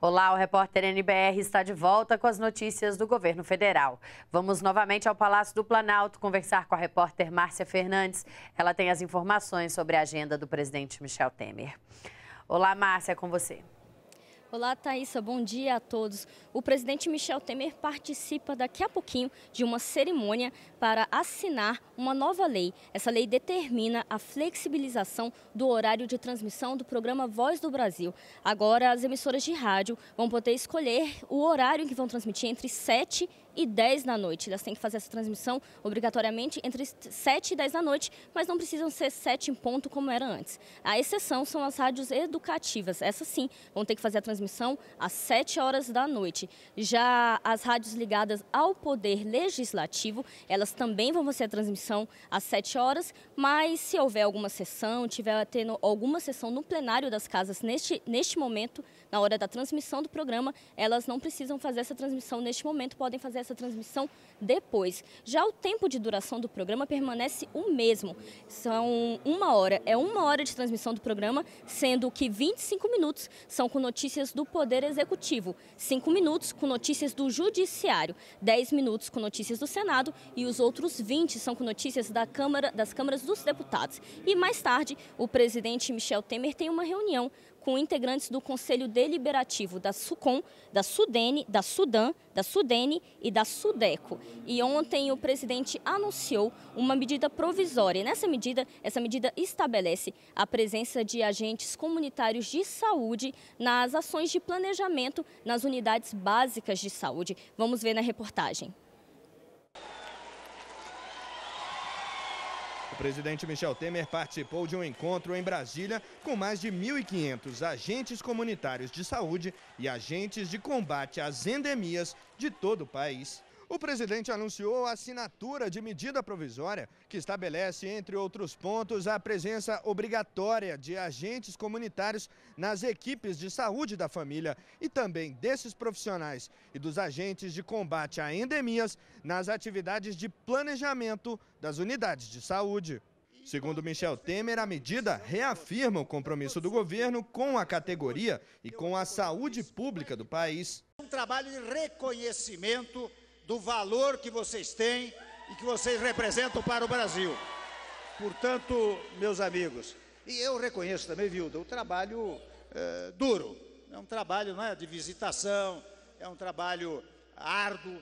Olá, o repórter NBR está de volta com as notícias do governo federal. Vamos novamente ao Palácio do Planalto conversar com a repórter Márcia Fernandes. Ela tem as informações sobre a agenda do presidente Michel Temer. Olá, Márcia, com você. Olá, Thaisa. Bom dia a todos. O presidente Michel Temer participa daqui a pouquinho de uma cerimônia para assinar uma nova lei. Essa lei determina a flexibilização do horário de transmissão do programa Voz do Brasil. Agora, as emissoras de rádio vão poder escolher o horário em que vão transmitir entre 7 e e 10 da noite. Elas têm que fazer essa transmissão obrigatoriamente entre 7 e 10 da noite, mas não precisam ser 7 em ponto como era antes. A exceção são as rádios educativas. Essas sim vão ter que fazer a transmissão às 7 horas da noite. Já as rádios ligadas ao poder legislativo, elas também vão fazer a transmissão às 7 horas, mas se houver alguma sessão, tiver tendo alguma sessão no plenário das casas neste, neste momento, na hora da transmissão do programa, elas não precisam fazer essa transmissão neste momento, podem fazer essa transmissão depois. Já o tempo de duração do programa permanece o mesmo. São uma hora. É uma hora de transmissão do programa, sendo que 25 minutos são com notícias do Poder Executivo, 5 minutos com notícias do Judiciário, 10 minutos com notícias do Senado e os outros 20 são com notícias da Câmara, das câmaras dos deputados. E mais tarde, o presidente Michel Temer tem uma reunião com integrantes do Conselho Deliberativo da SUCOM, da SUDENE, da SUDAN, da SUDENE e da Sudeco. E ontem o presidente anunciou uma medida provisória. E nessa medida, essa medida estabelece a presença de agentes comunitários de saúde nas ações de planejamento nas unidades básicas de saúde. Vamos ver na reportagem. O presidente Michel Temer participou de um encontro em Brasília com mais de 1.500 agentes comunitários de saúde e agentes de combate às endemias de todo o país. O presidente anunciou a assinatura de medida provisória que estabelece, entre outros pontos, a presença obrigatória de agentes comunitários nas equipes de saúde da família e também desses profissionais e dos agentes de combate a endemias nas atividades de planejamento das unidades de saúde. Segundo Michel Temer, a medida reafirma o compromisso do governo com a categoria e com a saúde pública do país. Um trabalho de reconhecimento do valor que vocês têm e que vocês representam para o Brasil. Portanto, meus amigos, e eu reconheço também, Vilda, o trabalho é, duro. É um trabalho né, de visitação, é um trabalho árduo,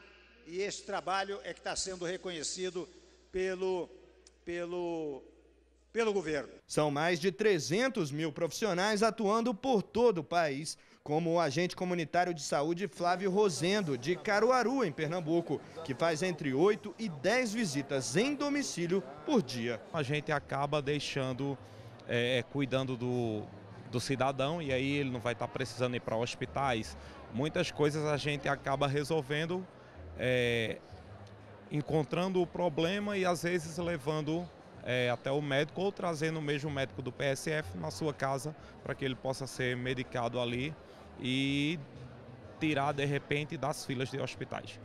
e esse trabalho é que está sendo reconhecido pelo, pelo pelo governo. São mais de 300 mil profissionais atuando por todo o país como o agente comunitário de saúde Flávio Rosendo, de Caruaru, em Pernambuco, que faz entre 8 e 10 visitas em domicílio por dia. A gente acaba deixando, é, é cuidando do, do cidadão e aí ele não vai estar tá precisando ir para hospitais. Muitas coisas a gente acaba resolvendo, é, encontrando o problema e às vezes levando é, até o médico ou trazendo mesmo o médico do PSF na sua casa para que ele possa ser medicado ali e tirar de repente das filas de hospitais.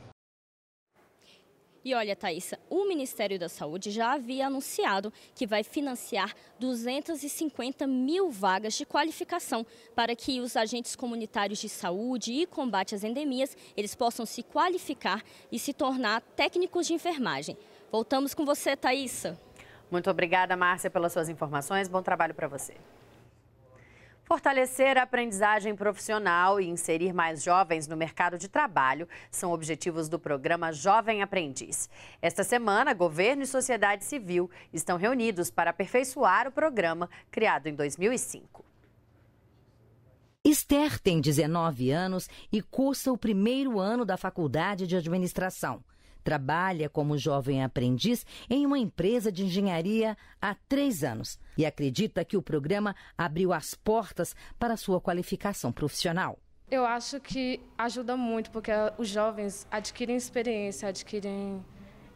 E olha, Thaisa, o Ministério da Saúde já havia anunciado que vai financiar 250 mil vagas de qualificação para que os agentes comunitários de saúde e combate às endemias eles possam se qualificar e se tornar técnicos de enfermagem. Voltamos com você, Thaisa. Muito obrigada, Márcia, pelas suas informações. Bom trabalho para você. Fortalecer a aprendizagem profissional e inserir mais jovens no mercado de trabalho são objetivos do programa Jovem Aprendiz. Esta semana, governo e sociedade civil estão reunidos para aperfeiçoar o programa criado em 2005. Esther tem 19 anos e cursa o primeiro ano da Faculdade de Administração. Trabalha como jovem aprendiz em uma empresa de engenharia há três anos e acredita que o programa abriu as portas para sua qualificação profissional. Eu acho que ajuda muito, porque os jovens adquirem experiência, adquirem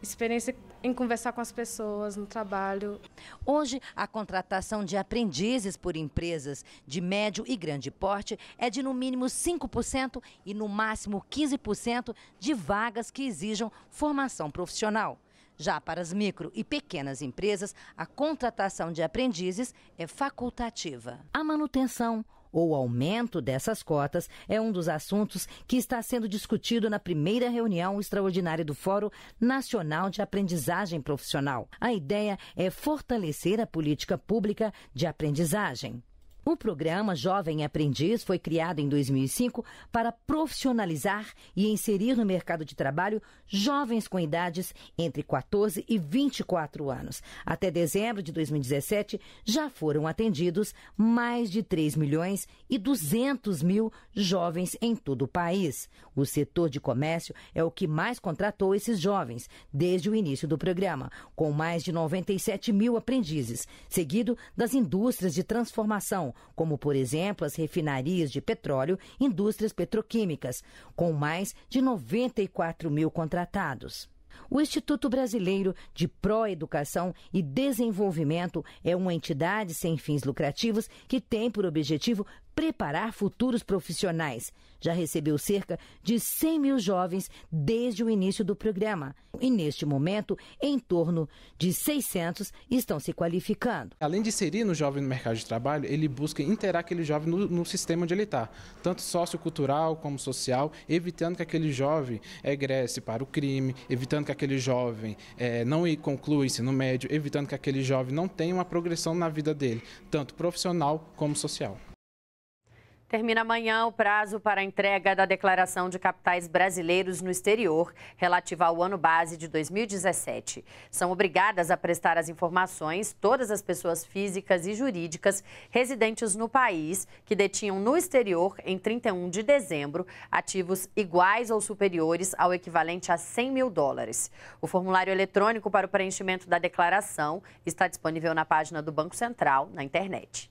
experiência em conversar com as pessoas no trabalho. Hoje, a contratação de aprendizes por empresas de médio e grande porte é de no mínimo 5% e no máximo 15% de vagas que exijam formação profissional. Já para as micro e pequenas empresas, a contratação de aprendizes é facultativa. A manutenção ou aumento dessas cotas é um dos assuntos que está sendo discutido na primeira reunião extraordinária do Fórum Nacional de Aprendizagem Profissional. A ideia é fortalecer a política pública de aprendizagem. O programa Jovem Aprendiz foi criado em 2005 para profissionalizar e inserir no mercado de trabalho jovens com idades entre 14 e 24 anos. Até dezembro de 2017, já foram atendidos mais de 3 milhões e 200 mil jovens em todo o país. O setor de comércio é o que mais contratou esses jovens desde o início do programa, com mais de 97 mil aprendizes, seguido das indústrias de transformação como por exemplo as refinarias de petróleo, indústrias petroquímicas, com mais de 94 mil contratados. O Instituto Brasileiro de Pró-Educação e Desenvolvimento é uma entidade sem fins lucrativos que tem por objetivo preparar futuros profissionais. Já recebeu cerca de 100 mil jovens desde o início do programa. E neste momento, em torno de 600 estão se qualificando. Além de inserir no jovem no mercado de trabalho, ele busca interar aquele jovem no, no sistema onde ele está, tanto sociocultural como social, evitando que aquele jovem egresse para o crime, evitando que aquele jovem é, não conclua o ensino médio, evitando que aquele jovem não tenha uma progressão na vida dele, tanto profissional como social. Termina amanhã o prazo para a entrega da declaração de capitais brasileiros no exterior, relativa ao ano base de 2017. São obrigadas a prestar as informações todas as pessoas físicas e jurídicas residentes no país que detinham no exterior, em 31 de dezembro, ativos iguais ou superiores ao equivalente a 100 mil dólares. O formulário eletrônico para o preenchimento da declaração está disponível na página do Banco Central na internet.